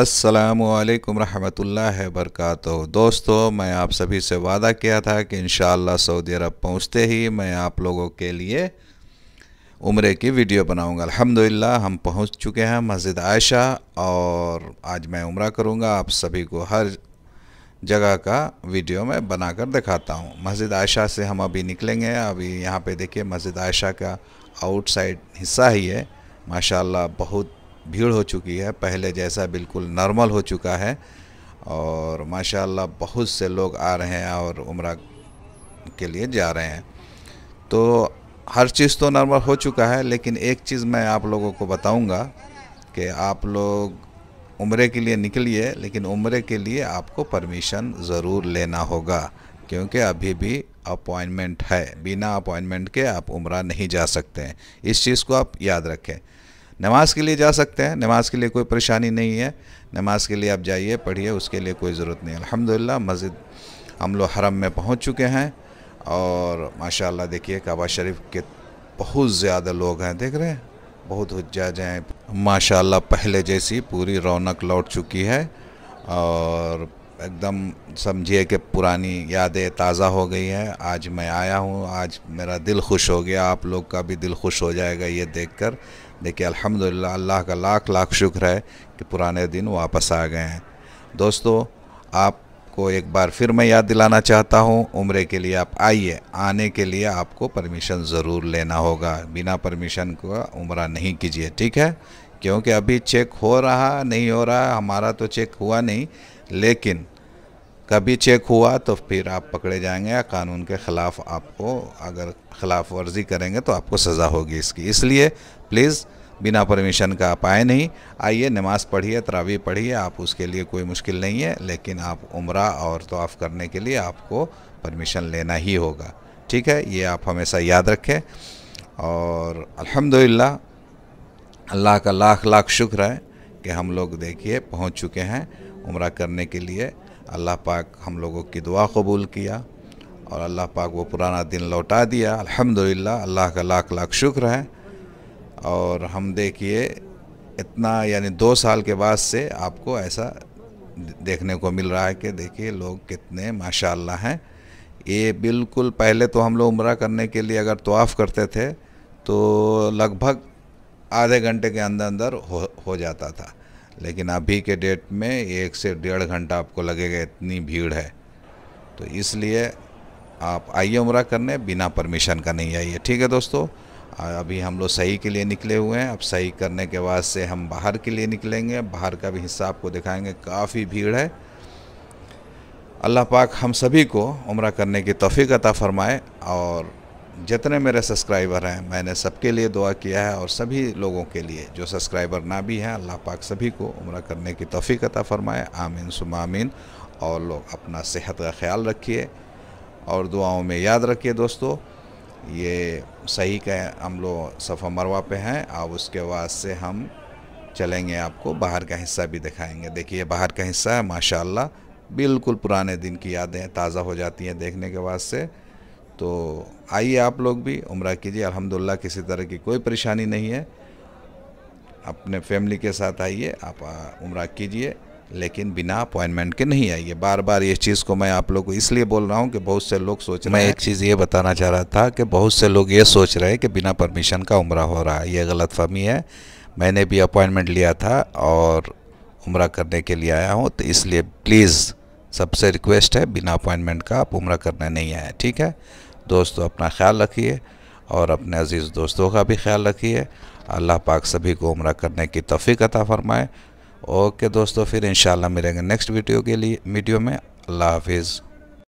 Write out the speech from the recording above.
असलकम रहमतुल्लाह वरकत दोस्तों मैं आप सभी से वादा किया था कि इन सऊदी अरब पहुँचते ही मैं आप लोगों के लिए उम्र की वीडियो बनाऊंगा अल्हम्दुलिल्लाह हम पहुँच चुके हैं मस्जिद आयशा और आज मैं उम्र करूँगा आप सभी को हर जगह का वीडियो मैं बनाकर दिखाता हूँ मस्जिद आयशा से हम अभी निकलेंगे अभी यहाँ पर देखिए मस्जिद आयशा का आउटसाइड हिस्सा ही है माशाल्लाह बहुत भीड़ हो चुकी है पहले जैसा बिल्कुल नॉर्मल हो चुका है और माशाल्लाह बहुत से लोग आ रहे हैं और उम्र के लिए जा रहे हैं तो हर चीज़ तो नॉर्मल हो चुका है लेकिन एक चीज़ मैं आप लोगों को बताऊंगा कि आप लोग उम्र के लिए निकलिए लेकिन उम्र के लिए आपको परमिशन ज़रूर लेना होगा क्योंकि अभी भी अपॉइंटमेंट है बिना अपॉइंटमेंट के आप उम्र नहीं जा सकते हैं इस चीज़ को आप याद रखें नमाज के लिए जा सकते हैं नमाज के लिए कोई परेशानी नहीं है नमाज के लिए आप जाइए पढ़िए उसके लिए कोई ज़रूरत नहीं है अलहमदिल्ला मस्जिद हम लोग हरम में पहुँच चुके हैं और माशाल्लाह देखिए काबा शरीफ के बहुत ज़्यादा लोग हैं देख रहे हैं बहुत हजाज हैं माशाल्लाह पहले जैसी पूरी रौनक लौट चुकी है और एकदम समझिए कि पुरानी यादें ताज़ा हो गई हैं आज मैं आया हूँ आज मेरा दिल खुश हो गया आप लोग का भी दिल खुश हो जाएगा ये देखकर देखिए अल्हम्दुलिल्लाह अल्लाह का लाख लाख शुक्र है कि पुराने दिन वापस आ गए हैं दोस्तों आपको एक बार फिर मैं याद दिलाना चाहता हूँ उम्र के लिए आप आइए आने के लिए आपको परमिशन ज़रूर लेना होगा बिना परमिशन का उम्र नहीं कीजिए ठीक है क्योंकि अभी चेक हो रहा नहीं हो रहा हमारा तो चेक हुआ नहीं लेकिन कभी चेक हुआ तो फिर आप पकड़े जाएंगे या कानून के ख़िलाफ़ आपको अगर खिलाफ वर्जी करेंगे तो आपको सज़ा होगी इसकी इसलिए प्लीज़ बिना परमिशन का आप आए नहीं आइए नमाज़ पढ़िए तरावी पढ़िए आप उसके लिए कोई मुश्किल नहीं है लेकिन आप उम्र और आफ करने के लिए आपको परमिशन लेना ही होगा ठीक है ये आप हमेशा याद रखें और अल्हम्दुलिल्लाह अल्लाह का लाख लाख शुक्र है कि हम लोग देखिए पहुंच चुके हैं उम्र करने के लिए अल्लाह पाक हम लोगों की दुआ कबूल किया और अल्लाह पाक वो पुराना दिन लौटा दिया अल्हम्दुलिल्लाह अल्लाह का लाख लाख शुक्र है और हम देखिए इतना यानी दो साल के बाद से आपको ऐसा देखने को मिल रहा है कि देखिए लोग कितने माशाल्लाह हैं ये बिल्कुल पहले तो हम लोग उम्र करने के लिए अगर तोाफ़ करते थे तो लगभग आधे घंटे के अंदर अंदर हो हो जाता था लेकिन अभी के डेट में एक से डेढ़ घंटा आपको लगेगा इतनी भीड़ है तो इसलिए आप आइए उम्र करने बिना परमिशन का नहीं आइए ठीक है दोस्तों अभी हम लोग सही के लिए निकले हुए हैं अब सही करने के बाद से हम बाहर के लिए निकलेंगे बाहर का भी हिस्सा आपको दिखाएंगे काफ़ी भीड़ है अल्लाह पाक हम सभी को उम्र करने की तोफ़ी अता फ़रमाए और जितने मेरे सब्सक्राइबर हैं मैंने सबके लिए दुआ किया है और सभी लोगों के लिए जो सब्सक्राइबर ना भी हैं अल्लाह पाक सभी को उम्र करने की तोफ़ी अता फ़रमाए आमीन सुम आमीन और लोग अपना सेहत का ख्याल रखिए और दुआओं में याद रखिए दोस्तों ये सही कह हम लोग सफ़ा मरवा पे हैं अब उसके बाद से हम चलेंगे आपको बाहर का हिस्सा भी दिखाएंगे देखिए बाहर का हिस्सा है माशाल्लाह बिल्कुल पुराने दिन की यादें ताज़ा हो जाती हैं देखने के बाद से तो आइए आप लोग भी उम्र कीजिए अल्हम्दुलिल्लाह किसी तरह की कोई परेशानी नहीं है अपने फैमिली के साथ आइए आप उम्र कीजिए लेकिन बिना अपॉइंटमेंट के नहीं आइए बार बार ये चीज़ को मैं आप लोग को इसलिए बोल रहा हूँ कि बहुत से लोग सोच रहे हैं मैं एक चीज़ ये बताना चाह रहा था कि बहुत से लोग ये सोच रहे हैं कि बिना परमिशन का उम्र हो रहा है ये गलत है मैंने भी अपॉइंटमेंट लिया था और उम्र करने के लिए आया हूँ तो इसलिए प्लीज़ सबसे रिक्वेस्ट है बिना अपॉइंटमेंट का आप उम्र करने नहीं आए ठीक है दोस्तों अपना ख्याल रखिए और अपने अज़ीज़ दोस्तों का भी ख्याल रखिए अल्लाह पाक सभी को उम्र करने की तफ़ी अता फ़रमाए ओके दोस्तों फिर इन मिलेंगे नेक्स्ट वीडियो के लिए वीडियो में अल्लाह हाफिज़